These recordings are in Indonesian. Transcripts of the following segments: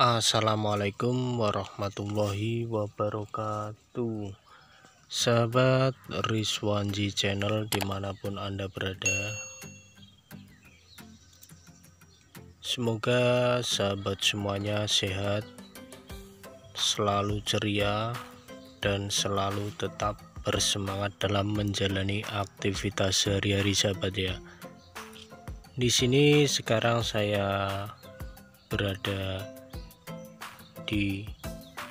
Assalamualaikum warahmatullahi wabarakatuh Sahabat Rizwanji Channel dimanapun Anda berada Semoga sahabat semuanya sehat Selalu ceria Dan selalu tetap bersemangat dalam menjalani aktivitas sehari-hari sahabat ya Di sini sekarang saya berada di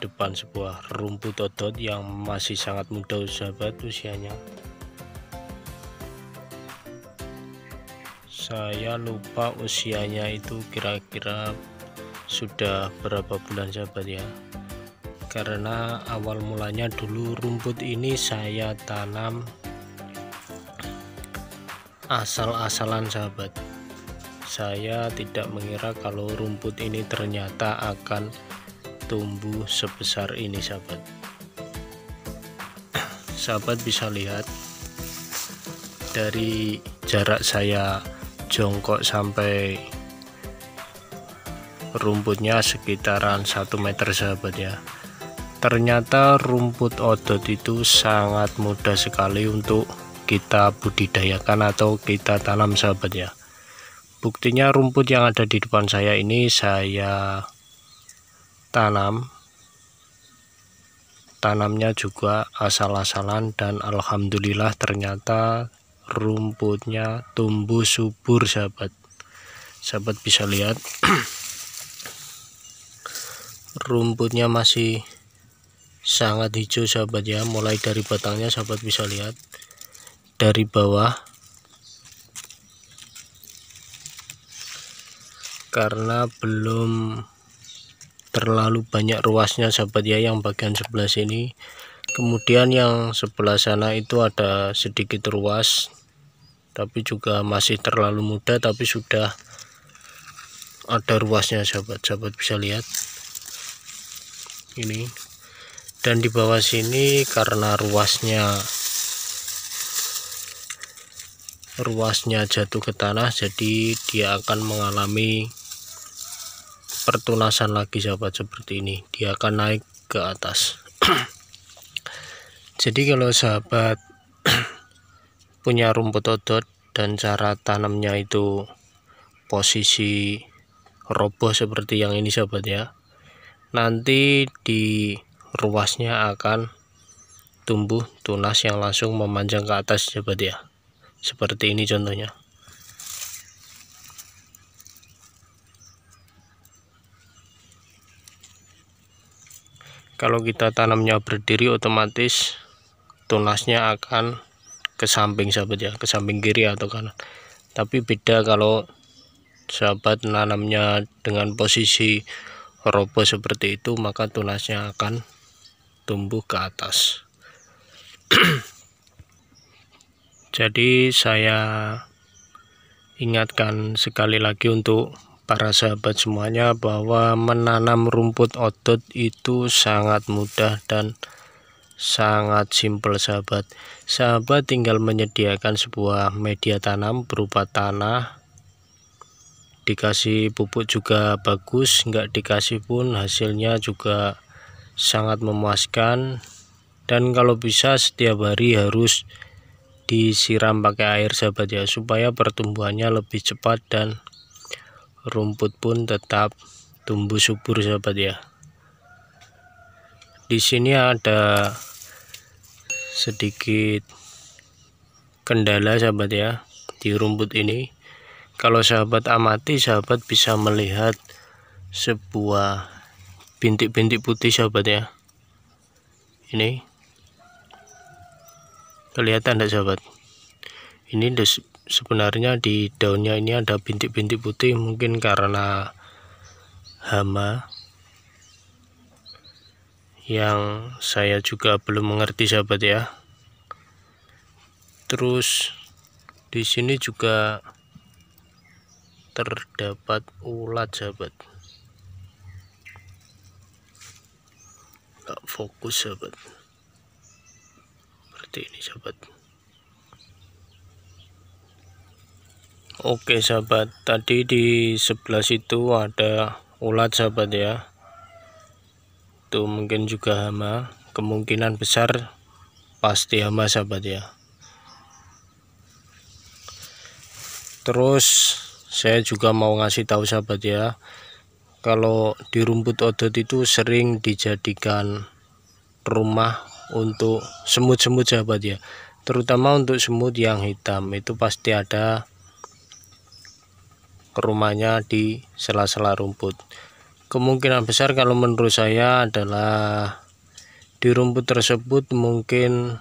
depan sebuah rumput odot yang masih sangat muda sahabat usianya saya lupa usianya itu kira-kira sudah berapa bulan sahabat ya karena awal mulanya dulu rumput ini saya tanam asal-asalan sahabat saya tidak mengira kalau rumput ini ternyata akan tumbuh sebesar ini sahabat sahabat bisa lihat dari jarak saya jongkok sampai rumputnya sekitaran 1 meter sahabat ya ternyata rumput odot itu sangat mudah sekali untuk kita budidayakan atau kita tanam sahabat ya buktinya rumput yang ada di depan saya ini saya tanam tanamnya juga asal-asalan dan alhamdulillah ternyata rumputnya tumbuh subur sahabat sahabat bisa lihat rumputnya masih sangat hijau sahabat ya mulai dari batangnya sahabat bisa lihat dari bawah karena belum terlalu banyak ruasnya sahabat ya yang bagian sebelah sini kemudian yang sebelah sana itu ada sedikit ruas tapi juga masih terlalu muda tapi sudah ada ruasnya sahabat-sahabat bisa lihat ini dan di bawah sini karena ruasnya ruasnya jatuh ke tanah jadi dia akan mengalami pertunasan lagi sahabat seperti ini dia akan naik ke atas jadi kalau sahabat punya rumput odot dan cara tanamnya itu posisi roboh seperti yang ini sahabat ya nanti di ruasnya akan tumbuh tunas yang langsung memanjang ke atas sahabat ya seperti ini contohnya kalau kita tanamnya berdiri otomatis tunasnya akan ke samping sahabat ya ke samping kiri atau kanan tapi beda kalau sahabat nanamnya dengan posisi robo seperti itu maka tunasnya akan tumbuh ke atas jadi saya ingatkan sekali lagi untuk para sahabat semuanya bahwa menanam rumput otot itu sangat mudah dan sangat simpel sahabat sahabat tinggal menyediakan sebuah media tanam berupa tanah dikasih pupuk juga bagus nggak dikasih pun hasilnya juga sangat memuaskan dan kalau bisa setiap hari harus disiram pakai air sahabat ya supaya pertumbuhannya lebih cepat dan rumput pun tetap tumbuh subur sahabat ya di sini ada sedikit kendala sahabat ya di rumput ini kalau sahabat amati sahabat bisa melihat sebuah bintik-bintik putih sahabat ya ini kelihatan tidak sahabat ini sebenarnya di daunnya ini ada bintik-bintik putih mungkin karena hama yang saya juga belum mengerti sahabat ya terus di sini juga terdapat ulat sahabat tak fokus sahabat seperti ini sahabat Oke sahabat, tadi di sebelah situ ada ulat sahabat ya. Tuh mungkin juga hama, kemungkinan besar pasti hama sahabat ya. Terus saya juga mau ngasih tahu sahabat ya, kalau di rumput odot itu sering dijadikan rumah untuk semut-semut sahabat ya. Terutama untuk semut yang hitam itu pasti ada ke rumahnya di sela-sela rumput kemungkinan besar kalau menurut saya adalah di rumput tersebut mungkin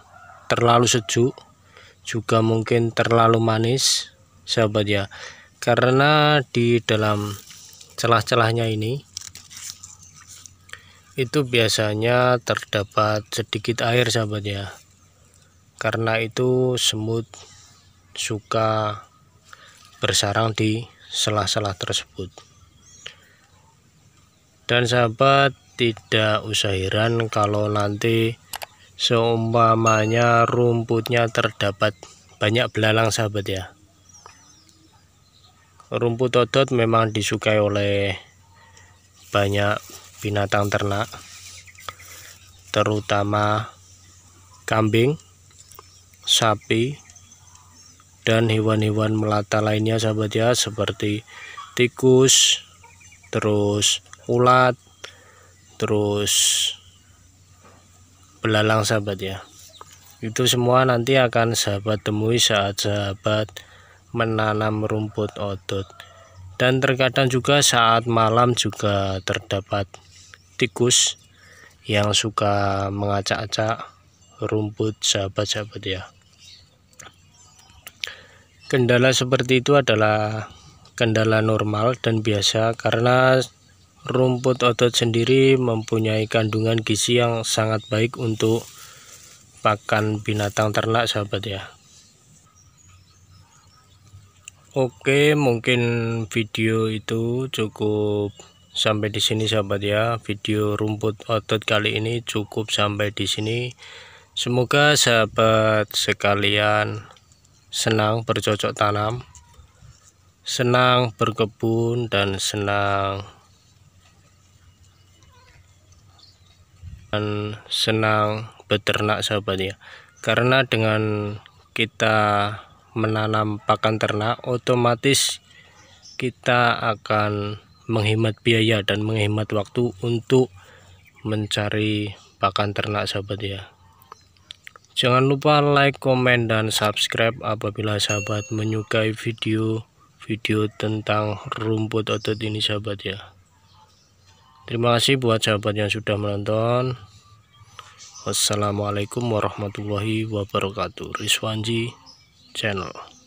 terlalu sejuk juga mungkin terlalu manis sahabat ya karena di dalam celah-celahnya ini itu biasanya terdapat sedikit air sahabat ya karena itu semut suka bersarang di sela selah tersebut dan sahabat tidak usah heran kalau nanti seumpamanya rumputnya terdapat banyak belalang sahabat ya rumput odot memang disukai oleh banyak binatang ternak terutama kambing sapi dan hewan-hewan melata lainnya sahabat ya seperti tikus terus ulat terus belalang sahabat ya itu semua nanti akan sahabat temui saat sahabat menanam rumput otot dan terkadang juga saat malam juga terdapat tikus yang suka mengacak-acak rumput sahabat-sahabat ya Kendala seperti itu adalah kendala normal dan biasa karena rumput otot sendiri mempunyai kandungan gizi yang sangat baik untuk pakan binatang ternak sahabat ya Oke mungkin video itu cukup sampai di sini sahabat ya video rumput otot kali ini cukup sampai di sini Semoga sahabat sekalian senang bercocok tanam, senang berkebun dan senang dan senang beternak sahabat ya. Karena dengan kita menanam pakan ternak otomatis kita akan menghemat biaya dan menghemat waktu untuk mencari pakan ternak sahabat ya Jangan lupa like, komen, dan subscribe apabila sahabat menyukai video-video tentang rumput otot ini sahabat ya. Terima kasih buat sahabat yang sudah menonton. Wassalamualaikum warahmatullahi wabarakatuh. Rizwanji Channel.